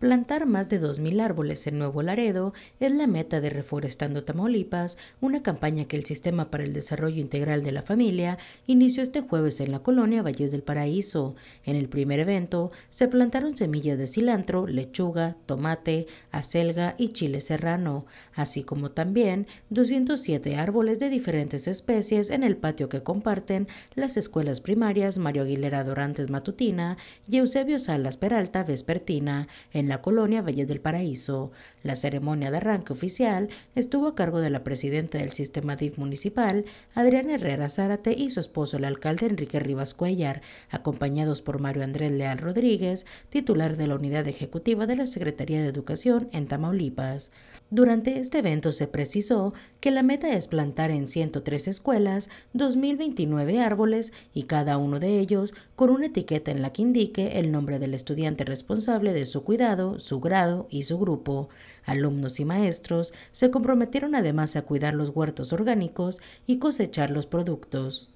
Plantar más de 2.000 árboles en Nuevo Laredo es la meta de Reforestando Tamaulipas, una campaña que el Sistema para el Desarrollo Integral de la Familia inició este jueves en la colonia Valles del Paraíso. En el primer evento se plantaron semillas de cilantro, lechuga, tomate, acelga y chile serrano, así como también 207 árboles de diferentes especies en el patio que comparten las escuelas primarias Mario Aguilera Dorantes Matutina y Eusebio Salas Peralta Vespertina. En la colonia Valles del Paraíso. La ceremonia de arranque oficial estuvo a cargo de la presidenta del sistema DIF municipal, Adriana Herrera Zárate, y su esposo, el alcalde Enrique Rivas Cuellar, acompañados por Mario Andrés Leal Rodríguez, titular de la unidad ejecutiva de la Secretaría de Educación en Tamaulipas. Durante este evento se precisó que la meta es plantar en 103 escuelas 2029 árboles y cada uno de ellos con una etiqueta en la que indique el nombre del estudiante responsable de su cuidado su grado y su grupo. Alumnos y maestros se comprometieron además a cuidar los huertos orgánicos y cosechar los productos.